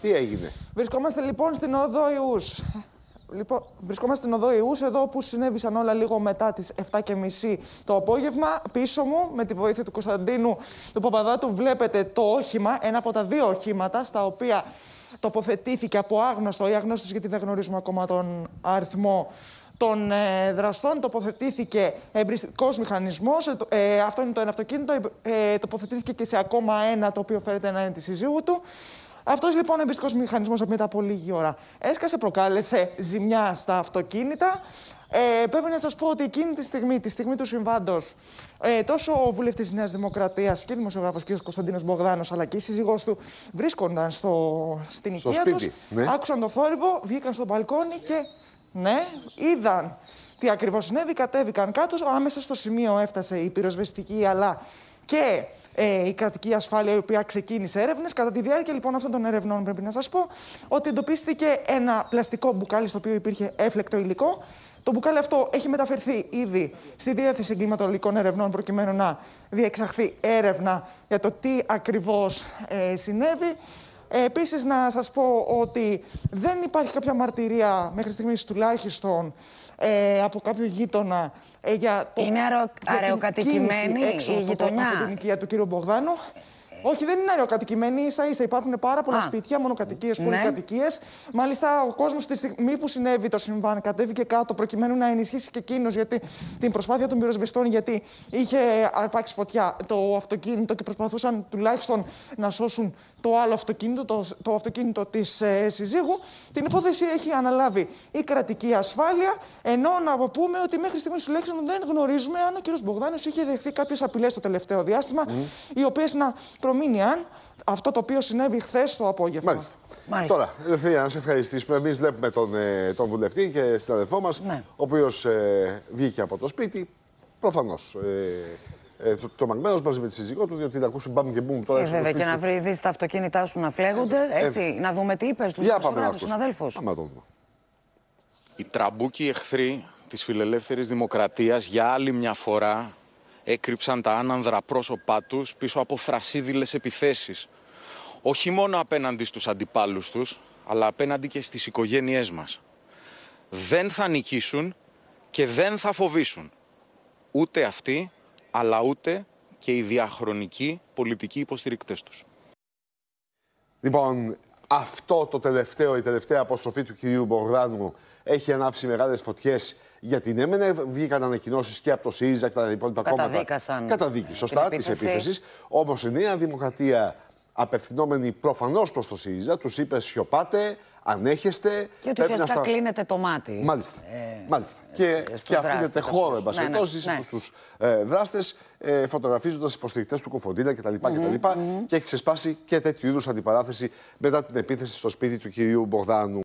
Τι έγινε. Βρισκόμαστε λοιπόν στην οδό Ιούς. Λοιπόν, βρισκόμαστε στην οδό Ιούς, εδώ που συνέβησαν όλα λίγο μετά τις 7.30 το απόγευμα. Πίσω μου, με τη βοήθεια του Κωνσταντίνου του Παπαδάτου, βλέπετε το όχημα, ένα από τα δύο οχήματα, στα οποία τοποθετήθηκε από άγνωστο ή αγνώστος, γιατί δεν γνωρίζουμε ακόμα τον αριθμό των ε, δραστών τοποθετήθηκε εμπριστικός μηχανισμός. Ε, ε, αυτό είναι το ένα αυτοκίνητο. τοποθετήθηκε και σε ακόμα ένα, το οποίο φέρεται να είναι τη συζύγου του. Αυτός λοιπόν ο εμπιστικός μηχανισμός μετά από λίγη ώρα έσκασε, προκάλεσε ζημιά στα αυτοκίνητα. Ε, πρέπει να σας πω ότι εκείνη τη στιγμή, τη στιγμή του συμβάντος, ε, τόσο ο βουλευτής της Νέας Δημοκρατίας και δημοσιογράφος κ. Κωνσταντίνος Μπογδάνος, αλλά και η σύζυγός του βρίσκονταν στο, στην οικία στο σπίτι, τους, ναι. Άκουσαν το θόρυβο, βγήκαν στο μπαλκόνι και ναι, είδαν τι ακριβώς συνέβη. Κατέβηκαν κάτω. Άμεσα στο σημείο έφτασε η πυροσβεστική, αλλά και ε, η κρατική ασφάλεια, η οποία ξεκίνησε έρευνες. Κατά τη διάρκεια λοιπόν αυτών των ερευνών, πρέπει να σας πω ότι εντοπίστηκε ένα πλαστικό μπουκάλι στο οποίο υπήρχε έφλεκτο υλικό. Το μπουκάλι αυτό έχει μεταφερθεί ήδη στη Διεύθυνση Εγκληματολογικών Ερευνών προκειμένου να διεξαχθεί έρευνα για το τι ακριβώς ε, συνέβη. Ε, Επίσης, να σας πω ότι δεν υπάρχει κάποια μαρτυρία μέχρι στιγμής τουλάχιστον ε, από κάποιο γείτονα ε, για το. Είναι αρεοκατοικημένη αραιοκατοικημένη η γειτονιά. Από οικία του κύριου Μπογδάνου. Όχι, δεν είναι αεροκατοικημένοι. σα ίσα υπάρχουν πάρα πολλά Α. σπίτια, μονοκατοικίες, ναι. πολυκατοικίες. Μάλιστα, ο κόσμος τη στιγμή που συνέβη το συμβάν κατέβηκε κάτω προκειμένου να ενισχύσει και εκείνος την προσπάθεια των πυροσβεστών, γιατί είχε αρπάξει φωτιά το αυτοκίνητο και προσπαθούσαν τουλάχιστον να σώσουν το άλλο αυτοκίνητο, το, το αυτοκίνητο της ε, συζύγου. Την υπόθεση έχει αναλάβει η κρατική ασφάλεια. Ενώ να πούμε ότι μέχρι στιγμής τουλάχιστον δεν γνωρίζουμε αν ο κ. Μπογδάνος είχε δεχθεί κάποιες απειλές το τελευταίο διάστημα, οι οποίες να αν αυτό το οποίο συνέβη χθες το απόγευμα. Μάλιστα. Μάλιστα. Τώρα, Ελευθερία, να σε ευχαριστήσουμε. Εμείς βλέπουμε τον, ε, τον βουλευτή και συναδελφό μας, ναι. ο οποίος ε, βγήκε από το σπίτι. Προφανώς. Ε, ε, το, το μαζί με τη σύζυγό του, διότι να ακούσουν μπαμ και μπούμ τώρα. Ε, βέβαια, και να βρει τα αυτοκίνητά σου να φλέγονται. Έτσι, να δούμε τι είπες τους συναδέλφου. να το δούμε. Οι τραμπούκοι εχθροί της φιλελεύθερης δημοκρατίας για άλλη μια φορά έκρυψαν τα άνανδρα πρόσωπά τους πίσω από θρασίδηλες επιθέσεις. Όχι μόνο απέναντι στους αντιπάλους τους, αλλά απέναντι και στις οικογένειές μας. Δεν θα νικήσουν και δεν θα φοβήσουν. Ούτε αυτοί, αλλά ούτε και οι διαχρονικοί πολιτικοί υποστηρικτές τους. Λοιπόν, αυτό το τελευταίο, η τελευταία αποστροφή του κυρίου Μπογδάνου έχει ανάψει μεγάλες φωτιές γιατί την μεν Βγήκαν ανακοινώσεις και από το ΣΥΡΙΖΑ και τα υπόλοιπα κόμματα. Καταδίκασαν. Καταδίκη, σωστά, τη επίθεση. Όμως η Νέα Δημοκρατία, απευθυνόμενη προφανώς προς το ΣΥΡΙΖΑ, τους είπε σιωπάτε, ανέχεστε. Και ότι ουσιαστικά στα... το μάτι. Μάλιστα. Ε, Μάλιστα. Ε, και, και αφήνεται χώρο, εν πάση ναι, ναι, περιπτώσει, ναι. στους δράστε, ε, ε φωτογραφίζοντας υποστηρικτέ του Κοφοντίνα κτλ. Mm -hmm, και Mm -hmm. Και έχει ξεσπάσει και τέτοιου είδους αντιπαράθεση μετά την επίθεση στο σπίτι του κυρίου Μπογδάνου.